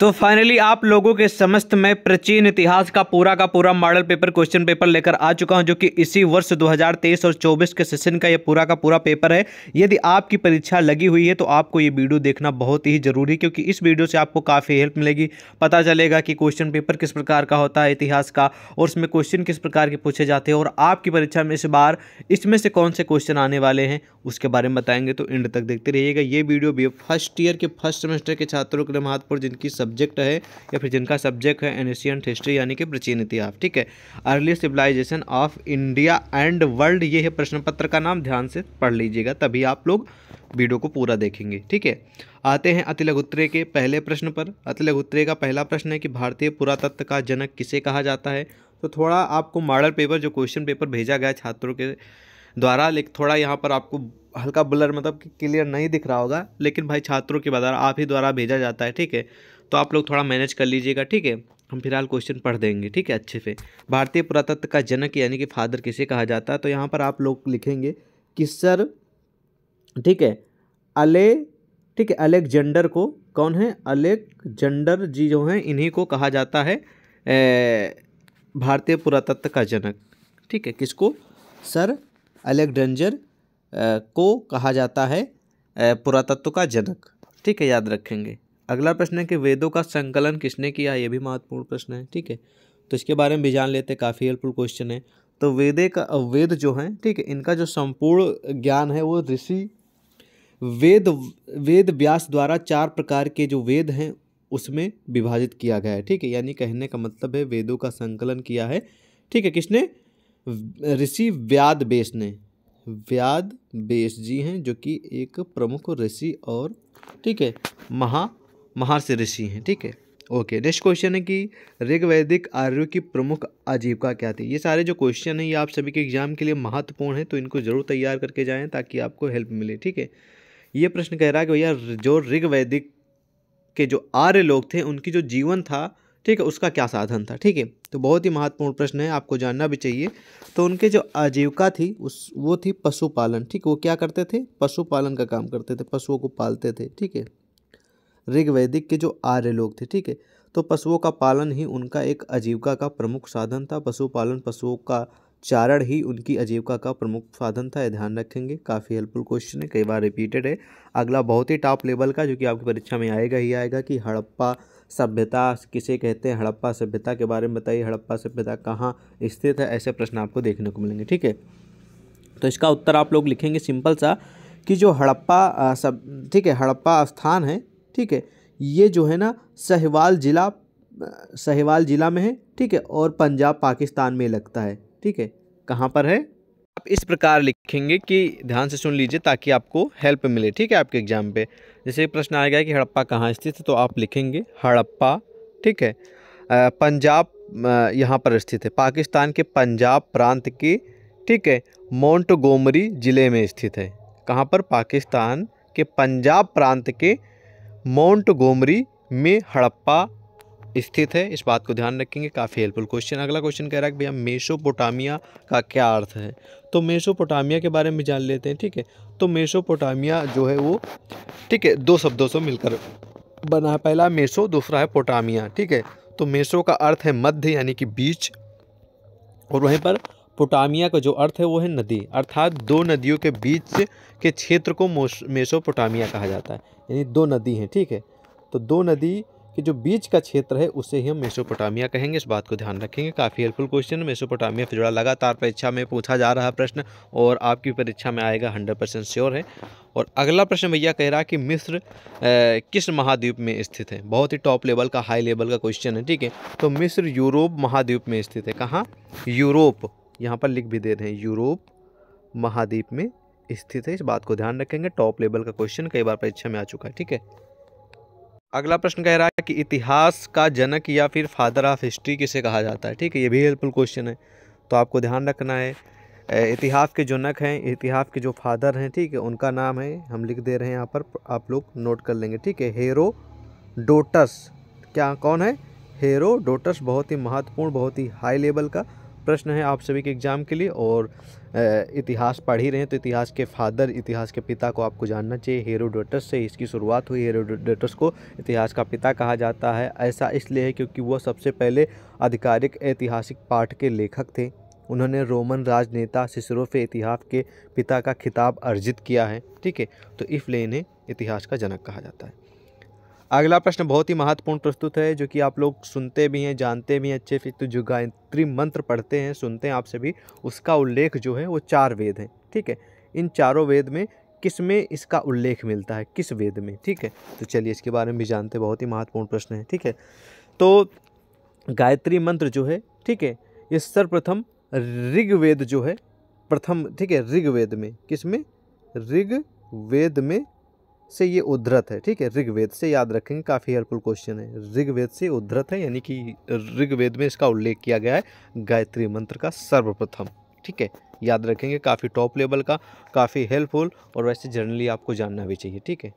तो फाइनली आप लोगों के समस्त में प्राचीन इतिहास का पूरा का पूरा मॉडल पेपर क्वेश्चन पेपर लेकर आ चुका हूं जो कि इसी वर्ष 2023 और 24 के सेशन का ये पूरा का पूरा पेपर है यदि आपकी परीक्षा लगी हुई है तो आपको ये वीडियो देखना बहुत ही जरूरी क्योंकि इस वीडियो से आपको काफ़ी हेल्प मिलेगी पता चलेगा कि क्वेश्चन पेपर किस प्रकार का होता है इतिहास का और उसमें क्वेश्चन किस प्रकार के पूछे जाते हैं और आपकी परीक्षा में इस बार इसमें से कौन से क्वेश्चन आने वाले हैं उसके बारे में बताएंगे तो एंड तक देखते रहिएगा ये वीडियो भी फर्स्ट ईयर के फर्स्ट सेमेस्टर के छात्रों के लिए महत्वपूर्ण जिनकी सब्जेक्ट है या फिर जिनका सब्जेक्ट है एनशियंट हिस्ट्री यानी कि प्राचीन इतिहास ठीक है early civilization of India and world ये है प्रश्न पत्र का नाम ध्यान से पढ़ लीजिएगा तभी आप लोग वीडियो को पूरा देखेंगे ठीक है आते हैं अति लघुत्तरे के पहले प्रश्न पर अति लघुत्तरे का पहला प्रश्न है कि भारतीय पुरातत्व का जनक किसे कहा जाता है तो थोड़ा आपको मॉडल पेपर जो क्वेश्चन पेपर भेजा गया छात्रों के द्वारा लेकिन थोड़ा यहाँ पर आपको हल्का ब्लर मतलब कि क्लियर नहीं दिख रहा होगा लेकिन भाई छात्रों के बाद आप ही द्वारा भेजा जाता है ठीक है तो आप लोग थोड़ा मैनेज कर लीजिएगा ठीक है हम फिलहाल क्वेश्चन पढ़ देंगे ठीक है अच्छे से भारतीय पुरातत्व का जनक यानी कि फादर किसे कहा जाता है तो यहाँ पर आप लोग लिखेंगे कि सर ठीक है अले ठीक है अलेक्जेंडर को कौन है अलेक्जेंडर जी जो हैं इन्हीं को कहा जाता है भारतीय पुरातत्व का जनक ठीक है किसको सर अलेक्जेंडर को कहा जाता है पुरातत्व का जनक ठीक है याद रखेंगे अगला प्रश्न है कि वेदों का संकलन किसने किया ये भी महत्वपूर्ण प्रश्न है ठीक है तो इसके बारे में भी जान लेते हैं काफ़ी हेल्पफुल क्वेश्चन है तो वेदे का वेद जो है ठीक है इनका जो संपूर्ण ज्ञान है वो ऋषि वेद वेद व्यास द्वारा चार प्रकार के जो वेद हैं उसमें विभाजित किया गया है ठीक है यानी कहने का मतलब है वेदों का संकलन किया है ठीक है किसने ऋषि व्याद बेस ने व्याद बेस जी हैं जो कि एक प्रमुख ऋषि और ठीक है महा महर्षि ऋषि हैं ठीक है ओके नेक्स्ट क्वेश्चन है कि ऋग्वैदिक आर्यो की प्रमुख आजीविका क्या थी ये सारे जो क्वेश्चन हैं ये आप सभी के एग्जाम के लिए महत्वपूर्ण हैं तो इनको ज़रूर तैयार करके जाएँ ताकि आपको हेल्प मिले ठीक है ये प्रश्न कह रहा है कि भैया जो ऋग्वैदिक के जो आर्य लोग थे उनकी जो जीवन था ठीक है उसका क्या साधन था ठीक है तो बहुत ही महत्वपूर्ण प्रश्न है आपको जानना भी चाहिए तो उनके जो आजीविका थी उस वो थी पशुपालन ठीक वो क्या करते थे पशुपालन का काम करते थे पशुओं को पालते थे ठीक है ऋग्वैदिक के जो आर्य लोग थे ठीक है तो पशुओं का पालन ही उनका एक आजीविका का प्रमुख साधन था पशुपालन पशुओं का चारण ही उनकी आजीविका का प्रमुख साधन था ध्यान रखेंगे काफ़ी हेल्पफुल क्वेश्चन है कई बार रिपीटेड है अगला बहुत ही टॉप लेवल का जो कि आपकी परीक्षा में आएगा ही आएगा कि हड़प्पा सभ्यता किसे कहते हैं हड़प्पा सभ्यता के बारे में बताइए हड़प्पा सभ्यता कहाँ स्थित है ऐसे प्रश्न आपको देखने को मिलेंगे ठीक है तो इसका उत्तर आप लोग लिखेंगे सिंपल सा कि जो हड़प्पा सब ठीक है हड़प्पा स्थान है ठीक है ये जो है ना सहवाल ज़िला सहवाल ज़िला में है ठीक है और पंजाब पाकिस्तान में लगता है ठीक है कहाँ पर है आप इस प्रकार लिखेंगे कि ध्यान से सुन लीजिए ताकि आपको हेल्प मिले ठीक है आपके एग्जाम पे जैसे प्रश्न आएगा कि हड़प्पा कहाँ स्थित है तो आप लिखेंगे हड़प्पा ठीक है पंजाब यहाँ पर स्थित है पाकिस्तान के पंजाब प्रांत के ठीक है गोमरी ज़िले में स्थित है कहाँ पर पाकिस्तान के पंजाब प्रांत के माउंट गोमरी में हड़प्पा स्थित है इस बात को ध्यान रखेंगे काफ़ी हेल्पफुल क्वेश्चन अगला क्वेश्चन कह रहा है कि भैया मेसोपोटामिया का क्या अर्थ है तो मेसोपोटामिया के बारे में जान लेते हैं ठीक है तो मेसोपोटामिया जो है वो ठीक है दो शब्दों से मिलकर बना है पहला मेसो दूसरा है पोटामिया ठीक है तो मेसो का अर्थ है मध्य यानी कि बीच और वहीं पर पोटामिया का जो अर्थ है वो है नदी अर्थात दो नदियों के बीच के क्षेत्र को मेसोपोटामिया कहा जाता है यानी दो नदी हैं ठीक है तो दो नदी के जो बीच का क्षेत्र है उसे ही हम मेसोपोटामिया कहेंगे इस बात को ध्यान रखेंगे काफ़ी हेल्पफुल क्वेश्चन मेसोपोटामिया से जुड़ा लगातार परीक्षा में पूछा जा रहा प्रश्न और आपकी परीक्षा में आएगा हंड्रेड परसेंट श्योर है और अगला प्रश्न भैया कह रहा कि मिस्र ए, किस महाद्वीप में स्थित है बहुत ही टॉप लेवल का हाई लेवल का क्वेश्चन है ठीक है तो मिस्र यूरोप महाद्वीप में स्थित है कहाँ यूरोप यहाँ पर लिख भी दे रहे हैं यूरोप महाद्वीप में स्थित है इस बात को ध्यान रखेंगे टॉप लेवल का क्वेश्चन कई बार परीक्षा में आ चुका है ठीक है अगला प्रश्न कह रहा है कि इतिहास का जनक या फिर फादर ऑफ हिस्ट्री किसे कहा जाता है ठीक है ये भी हेल्पफुल क्वेश्चन है तो आपको ध्यान रखना है इतिहास के जनक हैं इतिहास के जो फादर हैं ठीक है उनका नाम है हम लिख दे रहे हैं यहाँ पर आप लोग नोट कर लेंगे ठीक है हेरो डोटस क्या कौन है हेरो डोटस बहुत ही महत्वपूर्ण बहुत ही हाई लेवल का प्रश्न है आप सभी के एग्ज़ाम के लिए और इतिहास पढ़ ही रहे हैं तो इतिहास के फादर इतिहास के पिता को आपको जानना चाहिए हेरोडोटस से इसकी शुरुआत हुई हेरोडोटस को इतिहास का पिता कहा जाता है ऐसा इसलिए है क्योंकि वह सबसे पहले आधिकारिक ऐतिहासिक पाठ के लेखक थे उन्होंने रोमन राजनेता सिसरोफ इतिहास के पिता का खिताब अर्जित किया है ठीक है तो इसलिए इन्हें इतिहास का जनक कहा जाता है अगला प्रश्न बहुत ही महत्वपूर्ण प्रस्तुत है जो कि आप लोग सुनते भी हैं जानते भी हैं अच्छे फिर तो जो गायत्री मंत्र पढ़ते हैं सुनते हैं आपसे भी उसका उल्लेख जो है वो चार वेद हैं ठीक है इन चारों वेद में किस में इसका उल्लेख मिलता है किस वेद में ठीक है तो चलिए इसके बारे में भी जानते हैं बहुत ही महत्वपूर्ण प्रश्न है ठीक है तो गायत्री मंत्र जो है ठीक है ये सर्वप्रथम ऋग्वेद जो है प्रथम ठीक है ऋग्वेद में किस में ऋग्वेद में से ये उद्धृत है ठीक है ऋग्वेद से याद रखेंगे काफ़ी हेल्पफुल क्वेश्चन है ऋग्वेद से उद्धृत है यानी कि ऋग्वेद में इसका उल्लेख किया गया है गायत्री मंत्र का सर्वप्रथम ठीक है याद रखेंगे काफ़ी टॉप लेवल का काफ़ी हेल्पफुल और वैसे जनरली आपको जानना भी चाहिए ठीक है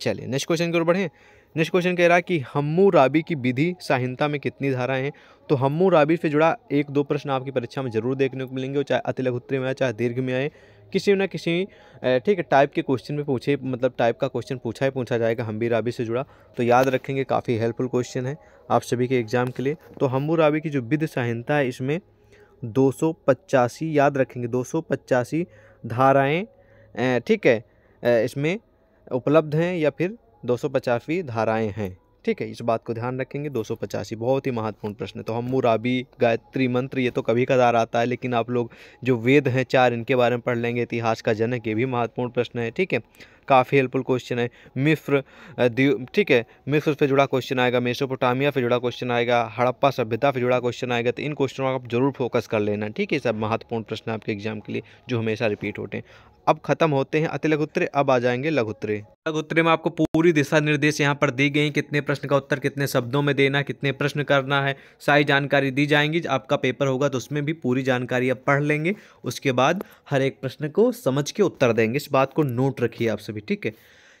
चलिए नेक्स्ट क्वेश्चन की ओर बढ़ें नेक्स्ट क्वेश्चन कह रहा है कि हम्मू राबी की विधि संहिता में कितनी धाराएं हैं तो हम्मू राबी से जुड़ा एक दो प्रश्न आपकी परीक्षा में जरूर देखने को मिलेंगे चाहे अतिलघुत्री में आए चाहे दीर्घ में आए किसी न किसी ठीक है टाइप के क्वेश्चन में पूछे मतलब टाइप का क्वेश्चन पूछा ही पूछा जाएगा हम्बी राबी से जुड़ा तो याद रखेंगे काफ़ी हेल्पफुल क्वेश्चन है आप सभी के एग्ज़ाम के लिए तो हम्बू राबी की जो विध संहिता है इसमें दो याद रखेंगे दो धाराएँ ठीक है इसमें उपलब्ध हैं या फिर दो धाराएँ हैं ठीक है इस बात को ध्यान रखेंगे दो बहुत ही महत्वपूर्ण प्रश्न है तो हम मुराबी गायत्री मंत्र ये तो कभी कदार आता है लेकिन आप लोग जो वेद हैं चार इनके बारे में पढ़ लेंगे इतिहास का जनक ये भी महत्वपूर्ण प्रश्न है ठीक है काफ़ी हेल्पफुल क्वेश्चन है मिस्र ठीक है मिस्र से जुड़ा क्वेश्चन आएगा मेसोपोटामिया से जुड़ा क्वेश्चन आएगा हड़प्पा सभ्यता से जुड़ा क्वेश्चन आएगा तो इन क्वेश्चनों का आप जरूर फोकस कर लेना ठीक है सब महत्वपूर्ण प्रश्न आपके एग्जाम के लिए जो हमेशा रिपीट होते हैं अब खत्म होते हैं अति लघुत्तरे अब आ जाएंगे लघुत्तरे उत्तरे में आपको पूरी दिशा निर्देश यहाँ पर दी गई कितने प्रश्न का उत्तर कितने शब्दों में देना कितने प्रश्न करना है सारी जानकारी दी जाएंगी आपका पेपर होगा तो उसमें भी पूरी जानकारी आप पढ़ लेंगे उसके बाद हर एक प्रश्न को समझ के उत्तर देंगे इस बात को नोट रखिए आप सभी ठीक है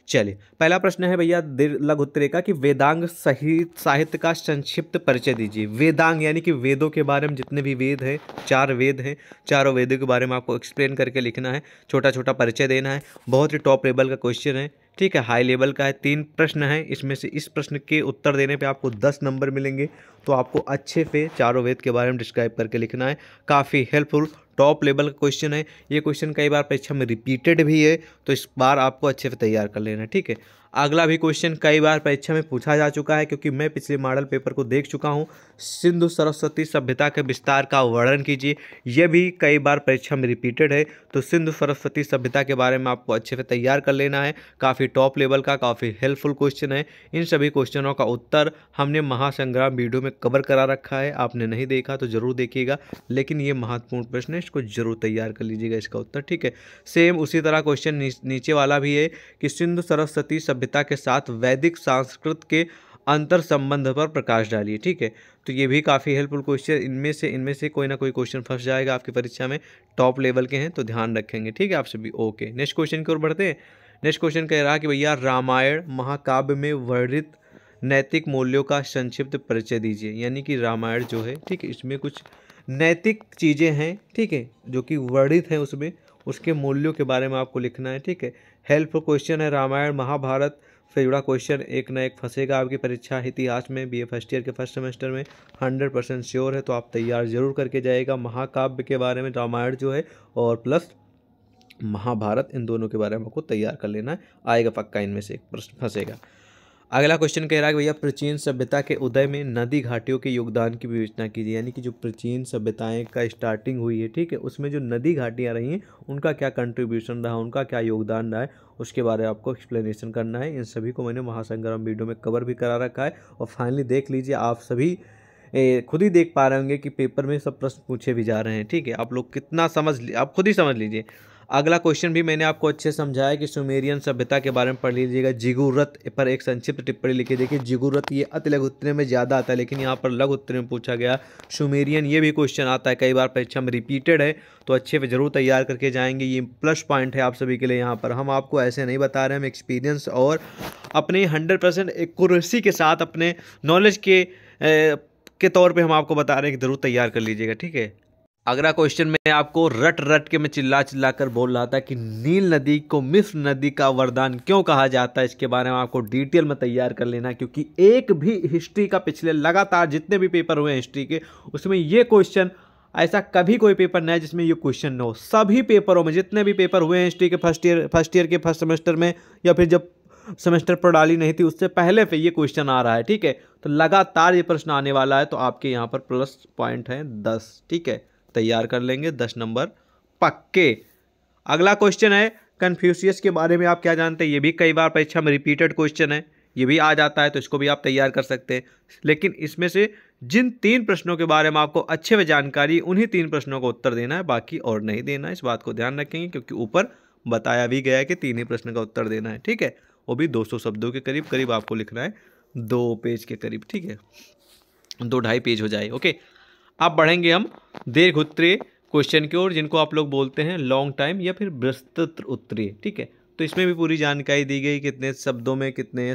चलिए पहला प्रश्न है भैया लघु उत्तरे का कि वेदांग सहित साहित्य का संक्षिप्त परिचय दीजिए वेदांग यानी कि वेदों के बारे में जितने भी वेद हैं चार वेद हैं चारों वेदों के बारे में आपको एक्सप्लेन करके लिखना है छोटा छोटा परिचय देना है बहुत ही टॉप लेवल का क्वेश्चन है ठीक है हाई लेवल का है तीन प्रश्न है इसमें से इस प्रश्न के उत्तर देने पे आपको दस नंबर मिलेंगे तो आपको अच्छे से चारों वेद के बारे में डिस्क्राइब करके लिखना है काफ़ी हेल्पफुल टॉप लेवल का क्वेश्चन है ये क्वेश्चन कई बार परीक्षा में रिपीटेड भी है तो इस बार आपको अच्छे से तैयार कर लेना ठीक है अगला भी क्वेश्चन कई बार परीक्षा में पूछा जा चुका है क्योंकि मैं पिछले मॉडल पेपर को देख चुका हूँ सिंधु सरस्वती सभ्यता के विस्तार का वर्णन कीजिए यह भी कई बार परीक्षा में रिपीटेड है तो सिंधु सरस्वती सभ्यता के बारे में आपको अच्छे से तैयार कर लेना है काफ़ी टॉप लेवल का काफ़ी हेल्पफुल क्वेश्चन है इन सभी क्वेश्चनों का उत्तर हमने महासंग्राम वीडियो में कवर करा रखा है आपने नहीं देखा तो ज़रूर देखिएगा लेकिन ये महत्वपूर्ण प्रश्न है टेस्ट को जरूर तैयार कर लीजिएगा इसका उत्तर ठीक है सेम उसी तरह क्वेश्चन नी, नीचे वाला भी है कि सिंधु सरस्वती सभ्यता के साथ वैदिक सांस्कृत के अंतर संबंध पर प्रकाश डालिए ठीक है तो ये भी काफ़ी हेल्पफुल क्वेश्चन इनमें से इनमें से कोई ना कोई क्वेश्चन फंस जाएगा आपकी परीक्षा में टॉप लेवल के हैं तो ध्यान रखेंगे ठीक है आप सभी ओके नेक्स्ट क्वेश्चन की ओर बढ़ते हैं नेक्स्ट क्वेश्चन कह रहा है कि भैया रामायण महाकाव्य में वर्णित नैतिक मूल्यों का संक्षिप्त परिचय दीजिए यानी कि रामायण जो है ठीक है इसमें कुछ नैतिक चीज़ें हैं ठीक है जो कि वर्णित हैं उसमें उसके मूल्यों के बारे में आपको लिखना है ठीक है हेल्प क्वेश्चन है रामायण महाभारत से जुड़ा क्वेश्चन एक ना एक फंसेगा आपकी परीक्षा इतिहास में बीए फर्स्ट ईयर के फर्स्ट सेमेस्टर में हंड्रेड परसेंट श्योर है तो आप तैयार ज़रूर करके जाएगा महाकाव्य के बारे में रामायण जो है और प्लस महाभारत इन दोनों के बारे में आपको तैयार कर लेना है आएगा पक्का इनमें से एक प्रश्न फंसेगा अगला क्वेश्चन कह रहा है भैया प्राचीन सभ्यता के उदय में नदी घाटियों के योगदान की विवेचना कीजिए यानी कि जो प्राचीन सभ्यताएं का स्टार्टिंग हुई है ठीक है उसमें जो नदी घाटियाँ रही हैं उनका क्या कंट्रीब्यूशन रहा उनका क्या योगदान रहा है उसके बारे में आपको एक्सप्लेनेशन करना है इन सभी को मैंने महासंग्राम वीडियो में कवर भी करा रखा है और फाइनली देख लीजिए आप सभी खुद ही देख पा रहे होंगे कि पेपर में सब प्रश्न पूछे भी जा रहे हैं ठीक है आप लोग कितना समझ आप खुद ही समझ लीजिए अगला क्वेश्चन भी मैंने आपको अच्छे समझाया कि सुमेरियन सभ्यता के बारे में पढ़ लीजिएगा जिगुरत पर एक संक्षिप्त टिप्पणी लिखी देखिए जिगुरत ये अति लघु उत्तर में ज़्यादा आता है लेकिन यहाँ पर लघु उत्तर में पूछा गया सुमेरियन ये भी क्वेश्चन आता है कई बार परीक्षा में रिपीटेड है तो अच्छे पर ज़रूर तैयार करके जाएंगे ये प्लस पॉइंट है आप सभी के लिए यहाँ पर हम आपको ऐसे नहीं बता रहे हम एक्सपीरियंस और अपने हंड्रेड परसेंट एक्यूरेसी के साथ अपने नॉलेज के के तौर पे हम आपको बता रहे हैं कि ज़रूर तैयार कर लीजिएगा ठीक है अगला क्वेश्चन में आपको रट रट के मैं चिल्ला चिल्ला कर बोल रहा था कि नील नदी को मिस नदी का वरदान क्यों कहा जाता है इसके बारे में आपको डिटेल में तैयार कर लेना क्योंकि एक भी हिस्ट्री का पिछले लगातार जितने भी पेपर हुए हैं हिस्ट्री के उसमें ये क्वेश्चन ऐसा कभी कोई पेपर नहीं है जिसमें ये क्वेश्चन न हो सभी पेपरों में जितने भी पेपर हुए हैं हिस्ट्री के फर्स्ट ईयर फर्स्ट ईयर के फर्स्ट सेमेस्टर में या फिर जब सेमेस्टर प्रणाली नहीं थी उससे पहले पे ये क्वेश्चन आ रहा है ठीक है तो लगातार ये प्रश्न आने वाला है तो आपके यहाँ पर प्लस पॉइंट है दस ठीक है तैयार कर लेंगे दस नंबर पक्के अगला क्वेश्चन है कन्फ्यूशियस के बारे में आप क्या जानते हैं ये भी कई बार परीक्षा में रिपीटेड क्वेश्चन है ये भी आ जाता है तो इसको भी आप तैयार कर सकते हैं लेकिन इसमें से जिन तीन प्रश्नों के बारे में आपको अच्छे में जानकारी उन्हीं तीन प्रश्नों का उत्तर देना है बाकी और नहीं देना है इस बात को ध्यान रखेंगे क्योंकि ऊपर बताया भी गया है कि तीन ही प्रश्न का उत्तर देना है ठीक है वो भी 200 शब्दों के करीब करीब आपको लिखना है दो पेज के करीब ठीक है दो ढाई पेज हो जाए ओके अब बढ़ेंगे हम दीर्घ उत्तरी क्वेश्चन की ओर जिनको आप लोग बोलते हैं लॉन्ग टाइम या फिर विस्तृत उत्तरी ठीक है तो इसमें भी पूरी जानकारी दी गई कितने शब्दों में कितने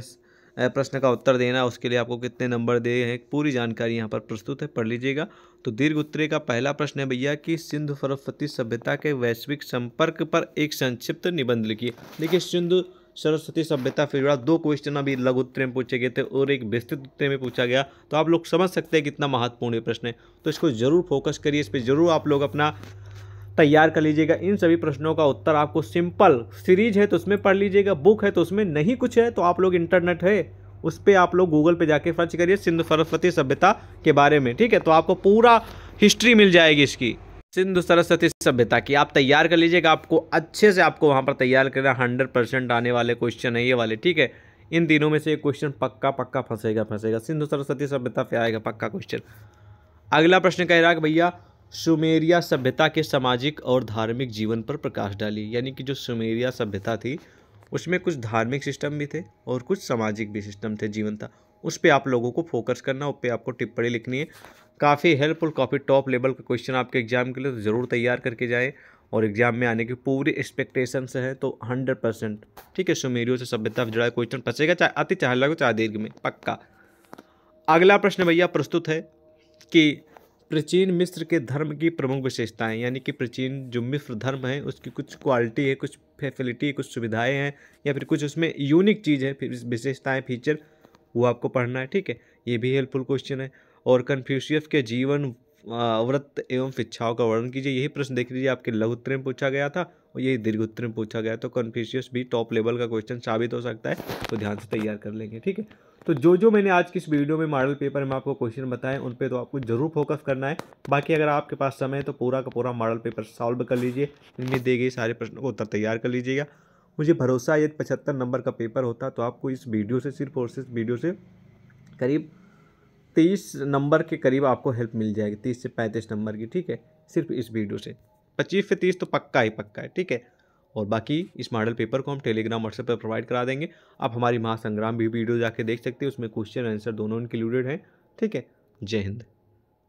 प्रश्न का उत्तर देना उसके लिए आपको कितने नंबर दे हैं पूरी जानकारी यहाँ पर प्रस्तुत है पढ़ लीजिएगा तो दीर्घ उत्तरी का पहला प्रश्न है भैया कि सिंधु सरस्वती सभ्यता के वैश्विक संपर्क पर एक संक्षिप्त निबंध लिखिए देखिए सिंधु सरस्वती सभ्यता फिर दो क्वेश्चन अभी लघु उत्तर में पूछे गए थे और एक विस्तृत उत्तर में पूछा गया तो आप लोग समझ सकते हैं कितना महत्वपूर्ण ये प्रश्न है तो इसको जरूर फोकस करिए इस पर जरूर आप लोग अपना तैयार कर लीजिएगा इन सभी प्रश्नों का उत्तर आपको सिंपल सीरीज है तो उसमें पढ़ लीजिएगा बुक है तो उसमें नहीं कुछ है तो आप लोग इंटरनेट है उस पर आप लोग गूगल पे जाके सर्च करिए सिंधु सरस्वती सभ्यता के बारे में ठीक है तो आपको पूरा हिस्ट्री मिल जाएगी इसकी सिंधु सरस्वती सभ्यता की आप तैयार कर लीजिएगा आपको अच्छे से आपको वहाँ पर तैयार करना हंड्रेड परसेंट आने वाले क्वेश्चन है ये वाले ठीक है इन दिनों में से एक क्वेश्चन पक्का पक्का फंसेगा फंसेगा सिंधु सरस्वती सभ्यता पे आएगा पक्का क्वेश्चन अगला प्रश्न कह रहा है भैया सुमेरिया सभ्यता के सामाजिक और धार्मिक जीवन पर प्रकाश डाली यानी कि जो सुमेरिया सभ्यता थी उसमें कुछ धार्मिक सिस्टम भी थे और कुछ सामाजिक भी सिस्टम थे जीवन था उस पर आप लोगों को फोकस करना उस पर आपको टिप्पणी लिखनी है काफ़ी हेल्पफुल काफ़ी टॉप लेवल का क्वेश्चन आपके एग्जाम के लिए तो ज़रूर तैयार करके जाएँ और एग्जाम में आने की पूरी से हैं तो हंड्रेड परसेंट ठीक है सुमेरियो से सभ्यता से जुड़ा क्वेश्चन फंसेगा चाहे अति चाहे लागू चाहे दीर्घ में पक्का अगला प्रश्न भैया प्रस्तुत है कि प्राचीन मिस्र के धर्म की प्रमुख विशेषताएं यानी कि प्राचीन जो मिस्र धर्म है उसकी कुछ क्वालिटी है कुछ फैसिलिटी कुछ सुविधाएं हैं या फिर कुछ उसमें यूनिक चीज़ है फिर विशेषताएं फीचर वो आपको पढ़ना है ठीक है ये भी हेल्पफुल क्वेश्चन है और कन्फ्यूशियस के जीवन व्रत एवं शिक्षाओं का वर्णन कीजिए यही प्रश्न देख लीजिए आपके लघु उत्तर में पूछा गया था और यही दीर्घ उत्तर में पूछा गया तो कन्फ्यूशियस भी टॉप लेवल का क्वेश्चन साबित हो सकता है तो ध्यान से तैयार कर लेंगे ठीक है तो जो जो मैंने आज की इस वीडियो में मॉडल पेपर में आपको क्वेश्चन बताएं उन पे तो आपको जरूर फोकस करना है बाकी अगर आपके पास समय है तो पूरा का पूरा मॉडल पेपर सॉल्व कर लीजिए इनमें दिए गए सारे प्रश्नों को उत्तर तैयार कर लीजिएगा मुझे भरोसा यदि पचहत्तर नंबर का पेपर होता तो आपको इस वीडियो से सिर्फ और सिर्फ वीडियो से करीब तीस नंबर के करीब आपको हेल्प मिल जाएगी तीस से पैंतीस नंबर की ठीक है सिर्फ इस वीडियो से पच्चीस से तीस तो पक्का ही पक्का है ठीक है और बाकी इस मॉडल पेपर को हम टेलीग्राम व्हाट्सएप पर प्रोवाइड करा देंगे आप हमारी महासंग्राम भी वीडियो जाके देख सकते हैं उसमें क्वेश्चन आंसर दोनों इंक्लूडेड हैं ठीक है जय हिंद